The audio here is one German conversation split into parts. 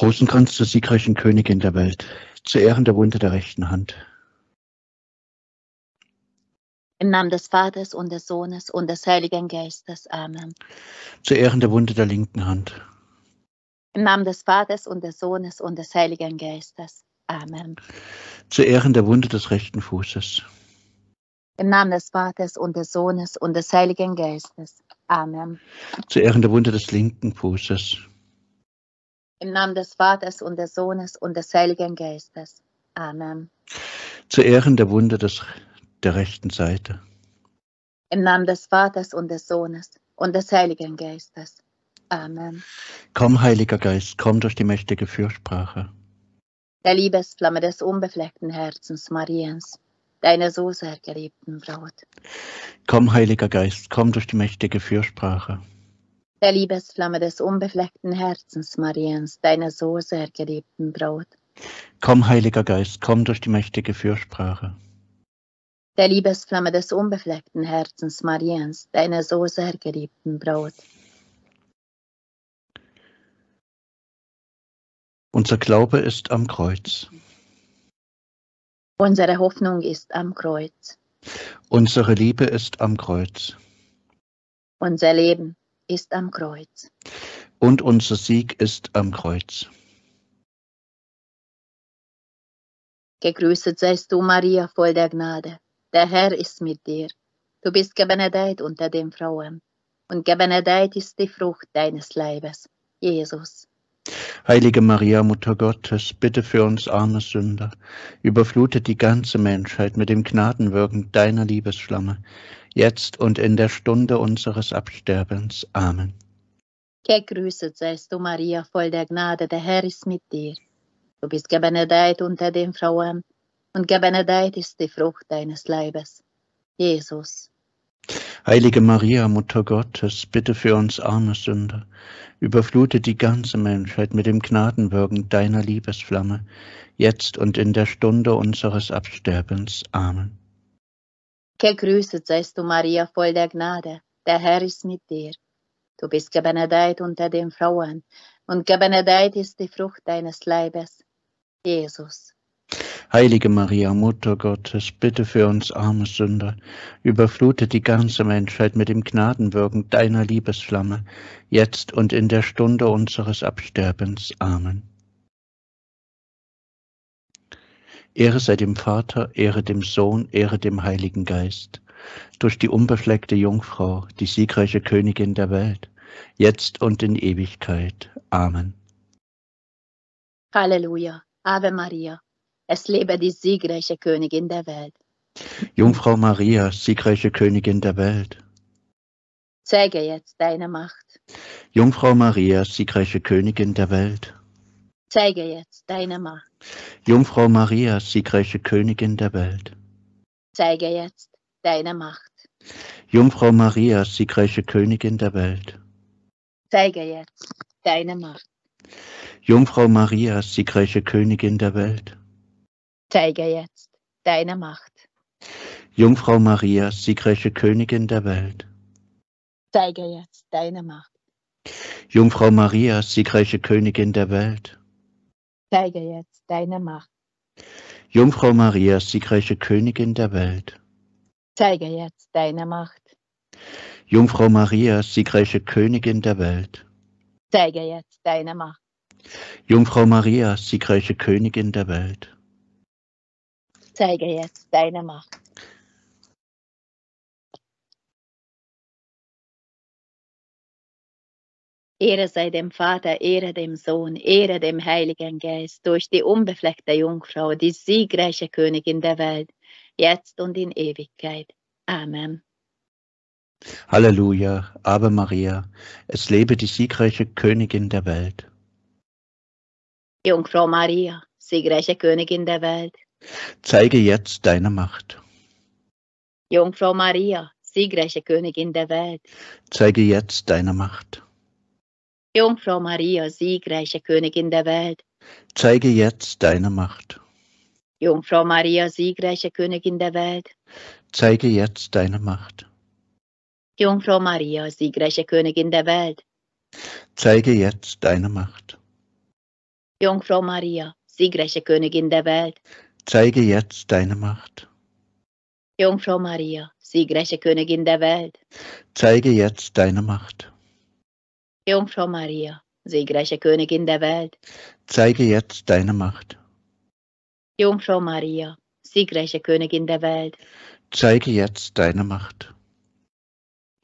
Rosenkranz zur siegreichen Königin der Welt, zu Ehren der Wunde der rechten Hand. Im Namen des Vaters und des Sohnes und des Heiligen Geistes. Amen. Zu Ehren der Wunde der linken Hand. Im Namen des Vaters und des Sohnes und des Heiligen Geistes. Amen. Zu Ehren der Wunde des rechten Fußes. Im Namen des Vaters und des Sohnes und des Heiligen Geistes. Amen. Zu Ehren der Wunde des linken Fußes. Im Namen des Vaters und des Sohnes und des Heiligen Geistes. Amen. Zu Ehren der Wunde des, der rechten Seite. Im Namen des Vaters und des Sohnes und des Heiligen Geistes. Amen. Komm, Heiliger Geist, komm durch die mächtige Fürsprache. Der Liebesflamme des unbefleckten Herzens Mariens, deiner so sehr geliebten Braut. Komm, Heiliger Geist, komm durch die mächtige Fürsprache der Liebesflamme des unbefleckten Herzens Mariens, deiner so sehr geliebten Braut. Komm, Heiliger Geist, komm durch die mächtige Fürsprache. Der Liebesflamme des unbefleckten Herzens Mariens, deiner so sehr geliebten Braut. Unser Glaube ist am Kreuz. Unsere Hoffnung ist am Kreuz. Unsere Liebe ist am Kreuz. Unser Leben ist am Kreuz. Und unser Sieg ist am Kreuz. Gegrüßet seist du, Maria, voll der Gnade. Der Herr ist mit dir. Du bist gebenedeit unter den Frauen. Und gebenedeit ist die Frucht deines Leibes, Jesus. Heilige Maria, Mutter Gottes, bitte für uns arme Sünder, überflutet die ganze Menschheit mit dem Gnadenwirken deiner Liebesflamme jetzt und in der Stunde unseres Absterbens. Amen. Gegrüßet seist du, Maria, voll der Gnade, der Herr ist mit dir. Du bist gebenedeit unter den Frauen, und gebenedeit ist die Frucht deines Leibes, Jesus. Heilige Maria, Mutter Gottes, bitte für uns arme Sünder, überflute die ganze Menschheit mit dem Gnadenwirken deiner Liebesflamme, jetzt und in der Stunde unseres Absterbens. Amen. Gegrüßet seist du, Maria, voll der Gnade. Der Herr ist mit dir. Du bist gebenedeit unter den Frauen, und gebenedeit ist die Frucht deines Leibes, Jesus. Heilige Maria, Mutter Gottes, bitte für uns arme Sünder, überflute die ganze Menschheit mit dem Gnadenwirken deiner Liebesflamme, jetzt und in der Stunde unseres Absterbens. Amen. Ehre sei dem Vater, Ehre dem Sohn, Ehre dem Heiligen Geist. Durch die unbefleckte Jungfrau, die siegreiche Königin der Welt, jetzt und in Ewigkeit. Amen. Halleluja. Ave Maria. Es lebe die siegreiche Königin der Welt. Jungfrau Maria, siegreiche Königin der Welt. Zeige jetzt deine Macht. Jungfrau Maria, siegreiche Königin der Welt. Zeige jetzt deine Macht. Jungfrau Maria, siegreiche Königin der Welt, zeige jetzt deine Macht. Jungfrau Maria, siegreiche Königin der Welt, zeige jetzt deine Macht. Jungfrau Maria, siegreiche Königin der Welt, zeige jetzt deine Macht. Jungfrau Maria, siegreiche Königin der Welt, zeige jetzt deine Macht. Jungfrau Maria, siegreiche Königin der Welt, zeige jetzt deine Macht. Jungfrau Maria, siegreiche Königin der Welt, zeige jetzt deine Macht. Jungfrau Maria, siegreiche Königin der Welt, zeige jetzt deine Macht. Jungfrau Maria, siegreiche Königin der Welt, zeige jetzt deine Macht. Ehre sei dem Vater, Ehre dem Sohn, Ehre dem Heiligen Geist, durch die unbefleckte Jungfrau, die siegreiche Königin der Welt, jetzt und in Ewigkeit. Amen. Halleluja, Ave Maria, es lebe die siegreiche Königin der Welt. Jungfrau Maria, siegreiche Königin der Welt, zeige jetzt deine Macht. Jungfrau Maria, siegreiche Königin der Welt, zeige jetzt deine Macht. Jungfrau Maria, siegreiche Königin der Welt, zeige jetzt deine Macht. Jungfrau Maria, siegreiche Königin der Welt, zeige jetzt deine Macht. Jungfrau Maria, siegreiche Königin der Welt, zeige jetzt deine Macht. Jungfrau Maria, siegreiche Königin der Welt, zeige jetzt deine Macht. Jungfrau Maria, siegreiche Königin der Welt, zeige jetzt deine Macht. Jungfrau Maria, siegreiche Königin der Welt, zeige jetzt deine Macht. Jungfrau Maria, siegreiche Königin der Welt, zeige jetzt deine Macht.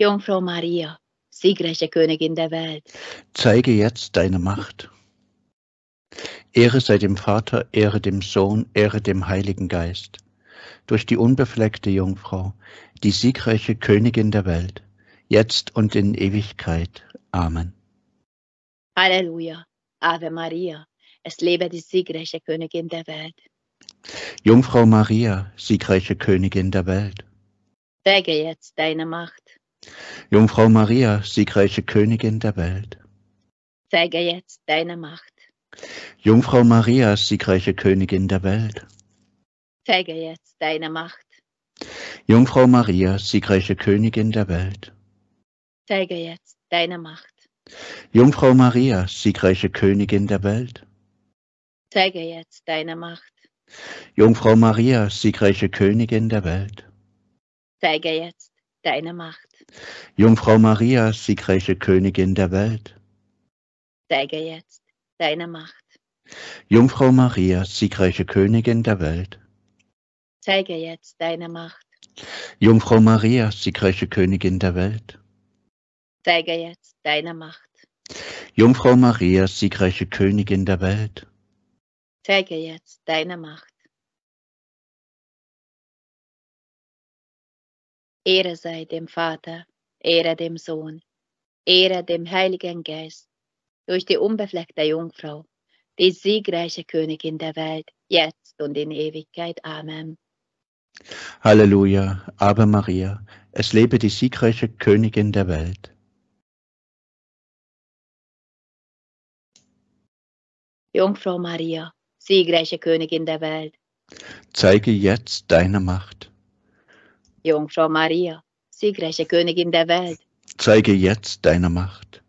Jungfrau Maria, siegreiche Königin der Welt, zeige jetzt deine Macht. Ehre sei dem Vater, Ehre dem Sohn, Ehre dem Heiligen Geist, durch die unbefleckte Jungfrau, die siegreiche Königin der Welt jetzt und in Ewigkeit. Amen. Halleluja. Ave Maria. Es lebe die siegreiche Königin der Welt. Jungfrau Maria, siegreiche Königin der Welt. Wäge jetzt deine Macht. Jungfrau Maria, siegreiche Königin der Welt. Zeige jetzt deine Macht. Jungfrau Maria, siegreiche Königin der Welt. Zeige jetzt deine Macht. Jungfrau Maria, siegreiche Königin der Welt zeige jetzt deine Macht. Jungfrau Maria, siegreiche Königin der Welt, zeige jetzt deine Macht. Jungfrau Maria, siegreiche Königin der Welt, zeige jetzt deine Macht. Jungfrau Maria, siegreiche Königin der Welt, zeige jetzt deine Macht. Jungfrau Maria, siegreiche Königin der Welt, zeige jetzt deine Macht. Jungfrau Maria, siegreiche Königin der Welt, zeige jetzt deine Macht. Jungfrau Maria, siegreiche Königin der Welt, zeige jetzt deine Macht. Ehre sei dem Vater, Ehre dem Sohn, Ehre dem Heiligen Geist, durch die unbefleckte Jungfrau, die siegreiche Königin der Welt, jetzt und in Ewigkeit. Amen. Halleluja, Ave Maria, es lebe die siegreiche Königin der Welt. Jungfrau Maria, siegreiche Königin der Welt, zeige jetzt deine Macht. Jungfrau Maria, siegreiche Königin der Welt, zeige jetzt deine Macht.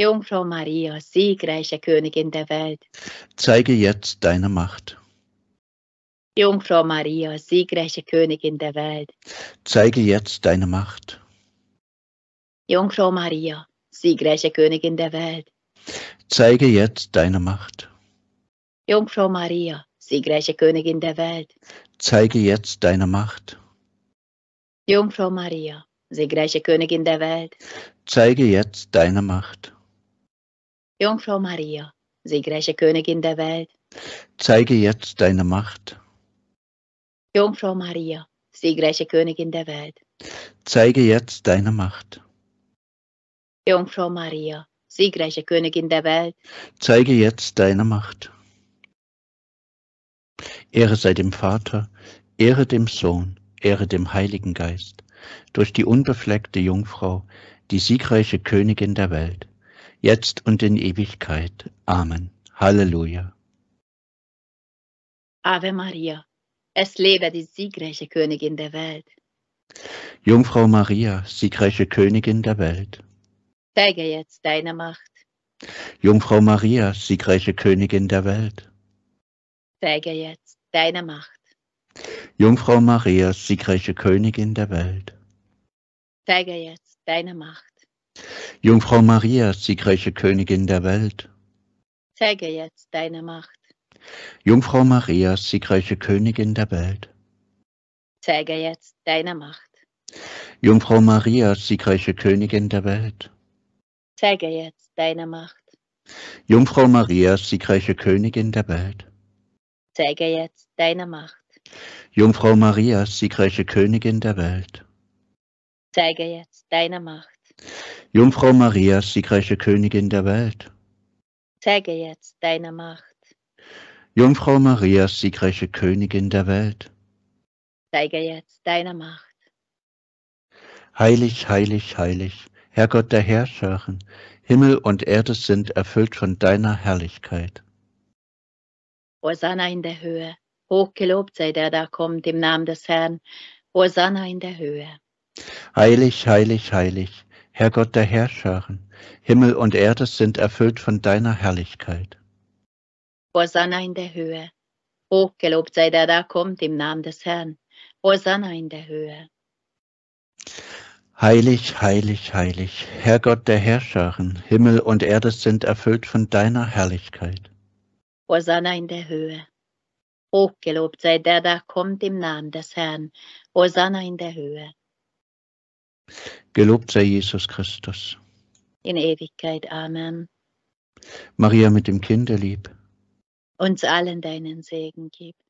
Jungfrau Maria, siegreiche Königin der Welt, zeige jetzt deine Macht. Jungfrau Maria, siegreiche Königin der Welt, zeige jetzt deine Macht. Jungfrau Maria, siegreiche Königin der Welt, Zeige jetzt deine Macht. Jungfrau Maria, siegreiche Königin der Welt. Zeige jetzt deine Macht. Jungfrau Maria, siegreiche Königin der Welt. Zeige jetzt deine Macht. Jungfrau Maria, siegreiche Königin der Welt. Zeige jetzt deine Macht. Jungfrau Maria, siegreiche Königin der Welt. Zeige jetzt deine Macht. Jungfrau Maria, siegreiche Königin der Welt. Zeige jetzt deine Macht. Ehre sei dem Vater, Ehre dem Sohn, Ehre dem Heiligen Geist, durch die unbefleckte Jungfrau, die siegreiche Königin der Welt, jetzt und in Ewigkeit. Amen. Halleluja. Ave Maria, es lebe die siegreiche Königin der Welt. Jungfrau Maria, siegreiche Königin der Welt Zeige jetzt deine Macht. Jungfrau Maria, siegreiche Königin der Welt. Zeige jetzt deine Macht. Jungfrau Maria, siegreiche Königin der Welt. Zeige jetzt deine Macht. Jungfrau Maria, siegreiche Königin der Welt. Zeige jetzt deine Macht. Jungfrau Maria, siegreiche Königin der Welt. Zeige jetzt deine Macht. Jungfrau Maria, siegreiche Königin der Welt zeige jetzt deine Macht. Jungfrau Maria, siegreiche Königin der Welt, zeige jetzt deine Macht. Jungfrau Maria, siegreiche Königin der Welt, zeige jetzt deine Macht. Jungfrau Maria, siegreiche Königin der Welt, zeige jetzt deine Macht. Jungfrau Maria, siegreiche Königin der Welt, zeige jetzt deine Macht. Heilig, heilig, heilig Herr Gott der Herrscherin, Himmel und Erde sind erfüllt von deiner Herrlichkeit. Hosanna in der Höhe, hochgelobt sei der, der kommt im Namen des Herrn. Hosanna in der Höhe. Heilig, heilig, heilig, Herr Gott der Herrscherin, Himmel und Erde sind erfüllt von deiner Herrlichkeit. Hosanna in der Höhe, hochgelobt sei der, der kommt im Namen des Herrn. Hosanna in der Höhe. Heilig, heilig, heilig, Herrgott der Herrscharen, Himmel und Erde sind erfüllt von deiner Herrlichkeit. Hosanna in der Höhe. Hochgelobt sei der, der kommt im Namen des Herrn. Hosanna in der Höhe. Gelobt sei Jesus Christus. In Ewigkeit. Amen. Maria mit dem Kinderlieb. Uns allen deinen Segen gibt.